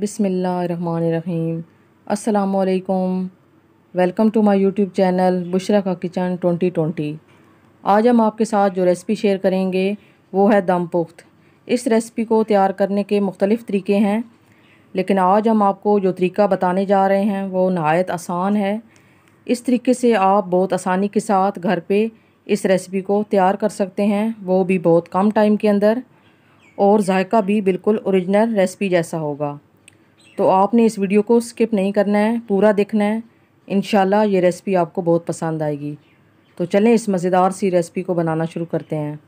बिसमीम अल्लाम welcome to my YouTube channel Bushra का किचन 2020 आज हम आपके साथ जो रेसिपी शेयर करेंगे वो है दम पुख्त इस रेसिपी को तैयार करने के मुख्तलिफ़ तरीके हैं लेकिन आज हम आपको जो तरीका बताने जा रहे हैं वो नहायत आसान है इस तरीके से आप बहुत आसानी के साथ घर पर इस रेसिपी को तैयार कर सकते हैं वो भी बहुत कम टाइम के अंदर और जायका भी बिल्कुल ओरिजिनल रेसिपी जैसा होगा तो आपने इस वीडियो को स्किप नहीं करना है पूरा देखना है इनशाला ये रेसिपी आपको बहुत पसंद आएगी तो चलें इस मज़ेदार सी रेसिपी को बनाना शुरू करते हैं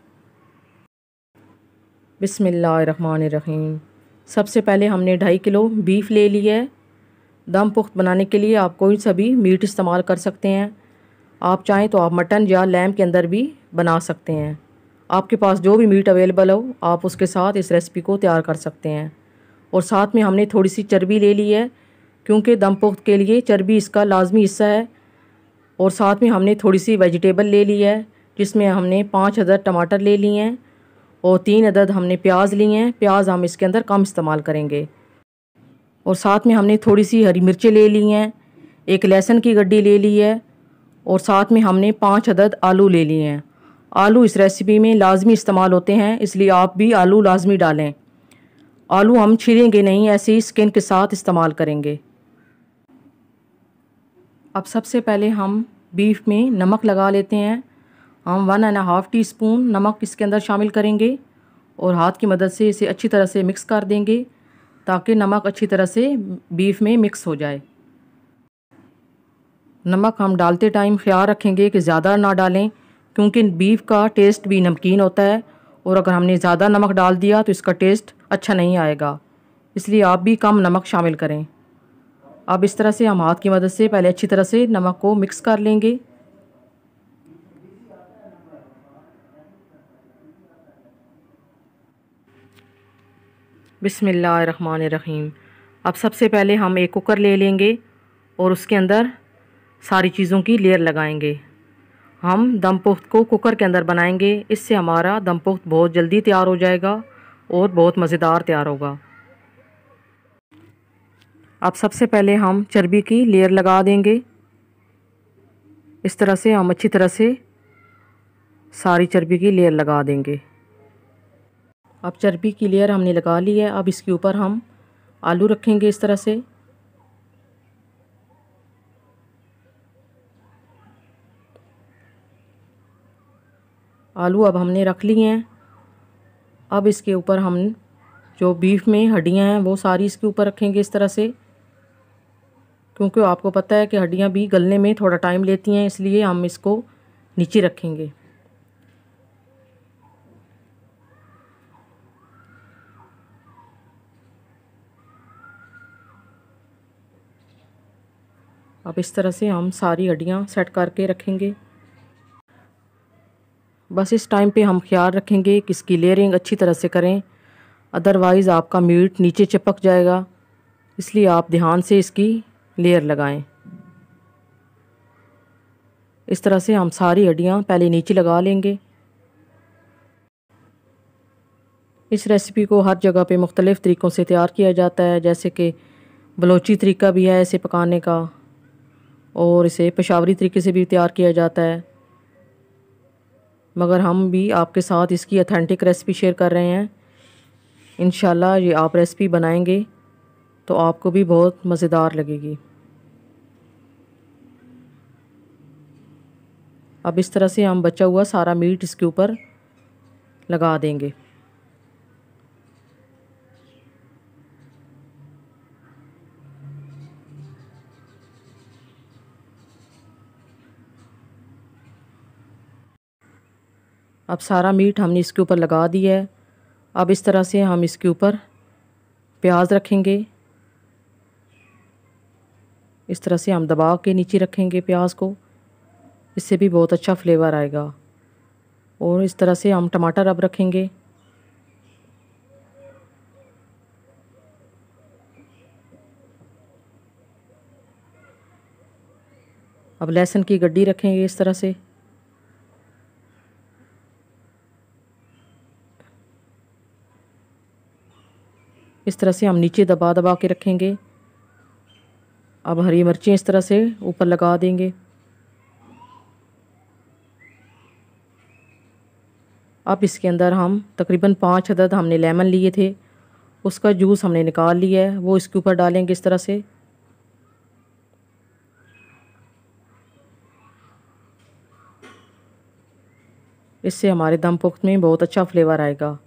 बिसमीम सबसे पहले हमने ढाई किलो बीफ ले ली है दम पुख्त बनाने के लिए आप कोई सा भी मीट इस्तेमाल कर सकते हैं आप चाहें तो आप मटन या लैम के अंदर भी बना सकते हैं आपके पास जो भी मीट अवेलेबल हो आप उसके साथ इस रेसिपी को तैयार कर सकते हैं और साथ में हमने थोड़ी सी चर्बी ले ली है क्योंकि दम पुख्त के लिए चर्बी इसका लाजमी हिस्सा है और साथ में हमने थोड़ी सी वेजिटेबल ले ली है जिसमें हमने पाँच अदद टमाटर ले लिए हैं और तीन अदद हमने प्याज लिए हैं प्याज हम इसके अंदर कम इस्तेमाल करेंगे और साथ में हमने थोड़ी सी हरी मिर्चें ले ली हैं एक लहसुन की गड्डी ले ली है और साथ में हमने पाँच अदद आलू ले लिए हैं आलू इस रेसिपी में लाजमी इस्तेमाल होते हैं इसलिए आप भी आलू लाजमी डालें आलू हम छीलेंगे नहीं ऐसे ही स्किन के साथ इस्तेमाल करेंगे अब सबसे पहले हम बीफ में नमक लगा लेते हैं हम one and half teaspoon नमक इसके अंदर शामिल करेंगे और हाथ की मदद से इसे अच्छी तरह से मिक्स कर देंगे ताकि नमक अच्छी तरह से बीफ में मिक्स हो जाए नमक हम डालते टाइम ख्याल रखेंगे कि ज़्यादा ना डालें क्योंकि बीफ का टेस्ट भी नमकीन होता है और अगर हमने ज़्यादा नमक डाल दिया तो इसका टेस्ट अच्छा नहीं आएगा इसलिए आप भी कम नमक शामिल करें अब इस तरह से हम हाथ की मदद से पहले अच्छी तरह से नमक को मिक्स कर लेंगे बिसमीम अब सबसे पहले हम एक कुकर ले लेंगे और उसके अंदर सारी चीज़ों की लेयर लगाएंगे हम दम पुख्त को कुकर के अंदर बनाएंगे इससे हमारा दम पुख्त बहुत जल्दी तैयार हो जाएगा और बहुत मज़ेदार तैयार होगा अब सबसे पहले हम चर्बी की लेयर लगा देंगे इस तरह से हम अच्छी तरह से सारी चर्बी की लेयर लगा देंगे अब चर्बी की लेयर हमने लगा ली है अब इसके ऊपर हम आलू रखेंगे इस तरह से आलू अब हमने रख लिए हैं अब इसके ऊपर हम जो बीफ में हड्डियां हैं वो सारी इसके ऊपर रखेंगे इस तरह से क्योंकि आपको पता है कि हड्डियां भी गलने में थोड़ा टाइम लेती हैं इसलिए हम इसको नीचे रखेंगे अब इस तरह से हम सारी हड्डियाँ सेट करके रखेंगे बस इस टाइम पे हम ख्याल रखेंगे कि इसकी लेयरिंग अच्छी तरह से करें अदरवाइज़ आपका मीट नीचे चिपक जाएगा इसलिए आप ध्यान से इसकी लेयर लगाएं इस तरह से हम सारी हड्डियाँ पहले नीचे लगा लेंगे इस रेसिपी को हर जगह पे मुख्तलिफ़ तरीक़ों से तैयार किया जाता है जैसे कि बलोची तरीका भी है इसे पकाने का और इसे पेशावरी तरीके से भी तैयार किया जाता है मगर हम भी आपके साथ इसकी अथेंटिक रेसिपी शेयर कर रहे हैं इन ये आप रेसिपी बनाएंगे तो आपको भी बहुत मज़ेदार लगेगी अब इस तरह से हम बचा हुआ सारा मीट इसके ऊपर लगा देंगे अब सारा मीट हमने इसके ऊपर लगा दिया है अब इस तरह से हम इसके ऊपर प्याज रखेंगे इस तरह से हम दबा के नीचे रखेंगे प्याज को इससे भी बहुत अच्छा फ्लेवर आएगा और इस तरह से हम टमाटर अब रखेंगे अब लहसुन की गड्डी रखेंगे इस तरह से इस तरह से हम नीचे दबा दबा के रखेंगे अब हरी मिर्चें इस तरह से ऊपर लगा देंगे अब इसके अंदर हम तकरीबन पाँच अदद हमने लेमन लिए थे उसका जूस हमने निकाल लिया है वो इसके ऊपर डालेंगे इस तरह से इससे हमारे दम पुख्त में बहुत अच्छा फ्लेवर आएगा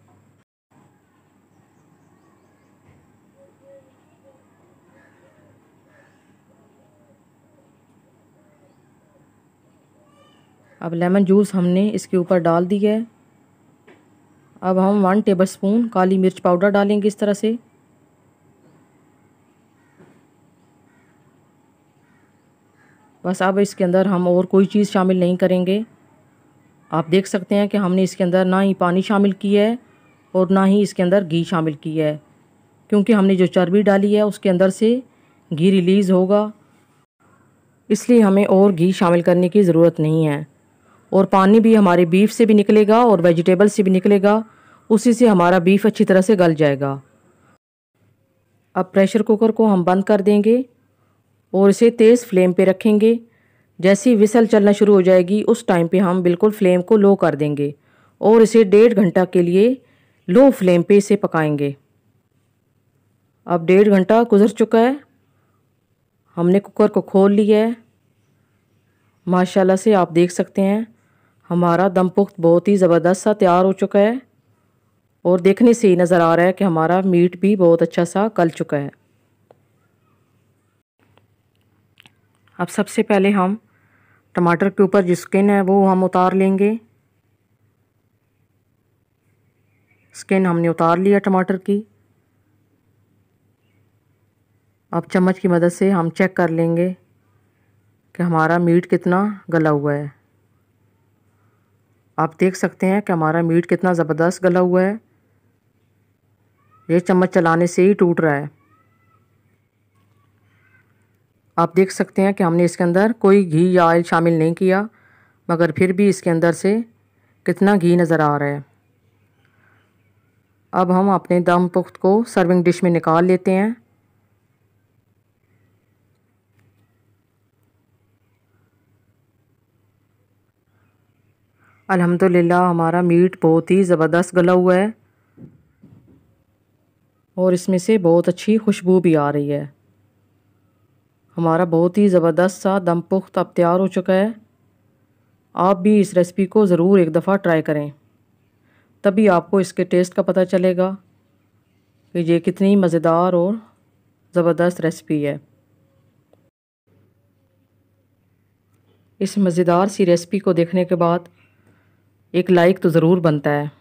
अब लेमन जूस हमने इसके ऊपर डाल दिया है अब हम वन टेबलस्पून काली मिर्च पाउडर डालेंगे इस तरह से बस अब इसके अंदर हम और कोई चीज़ शामिल नहीं करेंगे आप देख सकते हैं कि हमने इसके अंदर ना ही पानी शामिल किया है और ना ही इसके अंदर घी शामिल किया है क्योंकि हमने जो चर्बी डाली है उसके अंदर से घी रिलीज़ होगा इसलिए हमें और घी शामिल करने की ज़रूरत नहीं है और पानी भी हमारे बीफ से भी निकलेगा और वेजिटेबल से भी निकलेगा उसी से हमारा बीफ अच्छी तरह से गल जाएगा अब प्रेशर कुकर को हम बंद कर देंगे और इसे तेज़ फ्लेम पे रखेंगे जैसी विसल चलना शुरू हो जाएगी उस टाइम पे हम बिल्कुल फ्लेम को लो कर देंगे और इसे डेढ़ घंटा के लिए लो फ्लेम पे इसे पकाएंगे अब डेढ़ घंटा गुजर चुका है हमने कुकर को खोल लिया है माशाल्लाह से आप देख सकते हैं हमारा दम पुख्त बहुत ही ज़बरदस्त सा तैयार हो चुका है और देखने से ही नज़र आ रहा है कि हमारा मीट भी बहुत अच्छा सा गल चुका है अब सबसे पहले हम टमाटर के ऊपर जो स्किन है वो हम उतार लेंगे स्किन हमने उतार लिया टमाटर की अब चम्मच की मदद से हम चेक कर लेंगे कि हमारा मीट कितना गला हुआ है आप देख सकते हैं कि हमारा मीट कितना ज़बरदस्त गला हुआ है ये चम्मच चलाने से ही टूट रहा है आप देख सकते हैं कि हमने इसके अंदर कोई घी या ऑयल शामिल नहीं किया मगर फिर भी इसके अंदर से कितना घी नज़र आ रहा है अब हम अपने दम पुख्त को सर्विंग डिश में निकाल लेते हैं अल्हम्दुलिल्लाह हमारा मीट बहुत ही ज़बरदस्त गला हुआ है और इसमें से बहुत अच्छी खुशबू भी आ रही है हमारा बहुत ही ज़बरदस्त सा दम पुख्त अब तैयार हो चुका है आप भी इस रेसिपी को ज़रूर एक दफ़ा ट्राई करें तभी आपको इसके टेस्ट का पता चलेगा कि ये कितनी मज़ेदार और ज़बरदस्त रेसिपी है इस मज़ेदार सी रेसिपी को देखने के बाद एक लाइक तो ज़रूर बनता है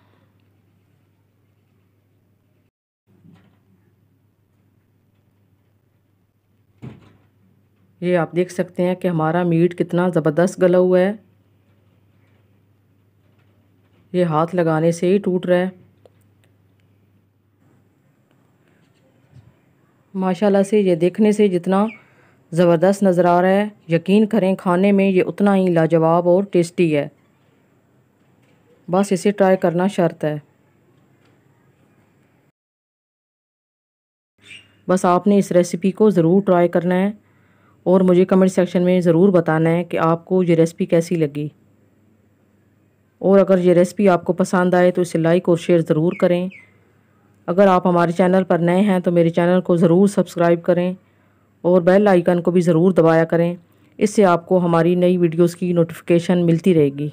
ये आप देख सकते हैं कि हमारा मीट कितना ज़बरदस्त गला हुआ है ये हाथ लगाने से ही टूट रहा है माशाल्लाह से ये देखने से जितना ज़बरदस्त नज़र आ रहा है यकीन करें खाने में ये उतना ही लाजवाब और टेस्टी है बस इसे ट्राई करना शर्त है बस आपने इस रेसिपी को ज़रूर ट्राई करना है और मुझे कमेंट सेक्शन में ज़रूर बताना है कि आपको ये रेसिपी कैसी लगी और अगर ये रेसिपी आपको पसंद आए तो इसे लाइक और शेयर ज़रूर करें अगर आप हमारे चैनल पर नए हैं तो मेरे चैनल को ज़रूर सब्सक्राइब करें और बेल आइकन को भी ज़रूर दबाया करें इससे आपको हमारी नई वीडियोस की नोटिफिकेशन मिलती रहेगी